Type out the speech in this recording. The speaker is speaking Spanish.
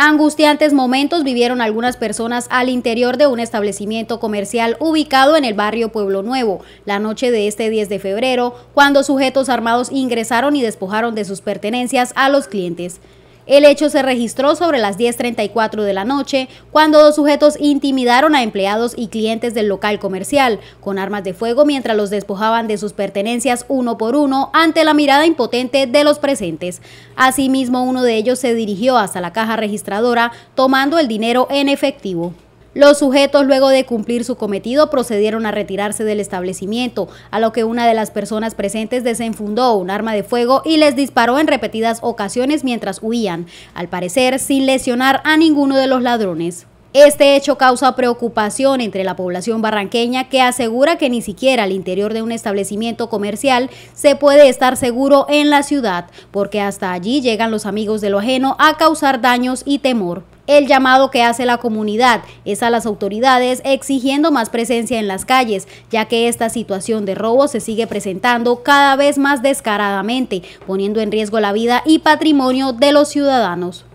Angustiantes momentos vivieron algunas personas al interior de un establecimiento comercial ubicado en el barrio Pueblo Nuevo, la noche de este 10 de febrero, cuando sujetos armados ingresaron y despojaron de sus pertenencias a los clientes. El hecho se registró sobre las 10.34 de la noche, cuando dos sujetos intimidaron a empleados y clientes del local comercial con armas de fuego mientras los despojaban de sus pertenencias uno por uno ante la mirada impotente de los presentes. Asimismo, uno de ellos se dirigió hasta la caja registradora tomando el dinero en efectivo. Los sujetos, luego de cumplir su cometido, procedieron a retirarse del establecimiento, a lo que una de las personas presentes desenfundó un arma de fuego y les disparó en repetidas ocasiones mientras huían, al parecer sin lesionar a ninguno de los ladrones. Este hecho causa preocupación entre la población barranqueña que asegura que ni siquiera al interior de un establecimiento comercial se puede estar seguro en la ciudad, porque hasta allí llegan los amigos de lo ajeno a causar daños y temor el llamado que hace la comunidad es a las autoridades exigiendo más presencia en las calles, ya que esta situación de robo se sigue presentando cada vez más descaradamente, poniendo en riesgo la vida y patrimonio de los ciudadanos.